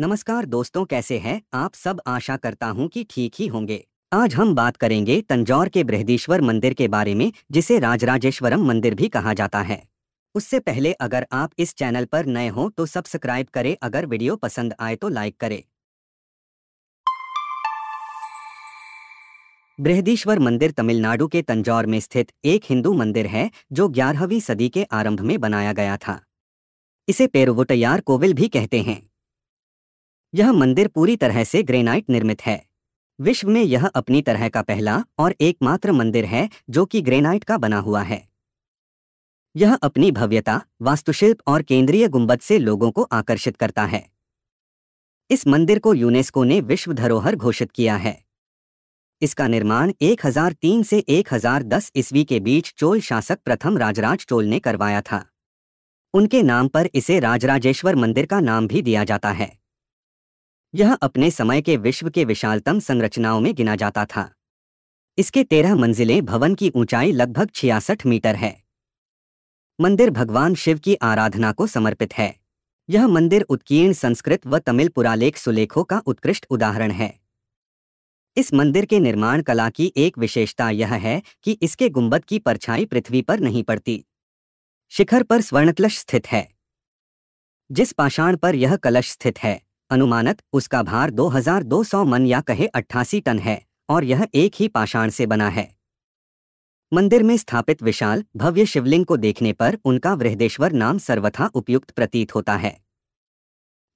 नमस्कार दोस्तों कैसे हैं आप सब आशा करता हूं कि ठीक ही होंगे आज हम बात करेंगे तंजौर के बृहदीश्वर मंदिर के बारे में जिसे राजराजेश्वरम मंदिर भी कहा जाता है उससे पहले अगर आप इस चैनल पर नए हों तो सब्सक्राइब करें अगर वीडियो पसंद आए तो लाइक करें बृहदीश्वर मंदिर तमिलनाडु के तंजौर में स्थित एक हिंदू मंदिर है जो ग्यारहवीं सदी के आरंभ में बनाया गया था इसे पेरुवुटयार कोविल भी कहते हैं यह मंदिर पूरी तरह से ग्रेनाइट निर्मित है विश्व में यह अपनी तरह का पहला और एकमात्र मंदिर है जो कि ग्रेनाइट का बना हुआ है यह अपनी भव्यता वास्तुशिल्प और केंद्रीय गुंबद से लोगों को आकर्षित करता है इस मंदिर को यूनेस्को ने विश्व धरोहर घोषित किया है इसका निर्माण 1003 से 1010 ईस्वी के बीच चोल शासक प्रथम राजराज चोल ने करवाया था उनके नाम पर इसे राजराजेश्वर मंदिर का नाम भी दिया जाता है यह अपने समय के विश्व के विशालतम संरचनाओं में गिना जाता था इसके तेरह मंजिलें भवन की ऊंचाई लगभग छियासठ मीटर है मंदिर भगवान शिव की आराधना को समर्पित है यह मंदिर उत्कीर्ण संस्कृत व तमिल पुरालेख सुलेखों का उत्कृष्ट उदाहरण है इस मंदिर के निर्माण कला की एक विशेषता यह है कि इसके गुंबद की परछाई पृथ्वी पर नहीं पड़ती शिखर पर स्वर्णकलश स्थित है जिस पाषाण पर यह कलश स्थित है अनुमानत उसका भार 2200 मन या कहे अट्ठासी टन है और यह एक ही पाषाण से बना है मंदिर में स्थापित विशाल भव्य शिवलिंग को देखने पर उनका वृहदेश्वर नाम सर्वथा उपयुक्त प्रतीत होता है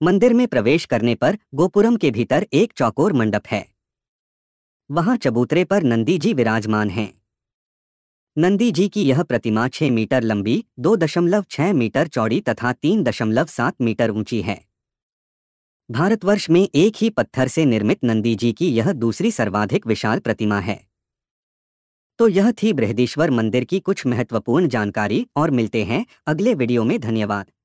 मंदिर में प्रवेश करने पर गोपुरम के भीतर एक चौकोर मंडप है वहां चबूतरे पर नंदी जी विराजमान हैं नंदी जी की यह प्रतिमा 6 मीटर लंबी 2.6 मीटर चौड़ी तथा 3.7 मीटर ऊंची है भारतवर्ष में एक ही पत्थर से निर्मित नंदी जी की यह दूसरी सर्वाधिक विशाल प्रतिमा है तो यह थी बृहदेश्वर मंदिर की कुछ महत्वपूर्ण जानकारी और मिलते हैं अगले वीडियो में धन्यवाद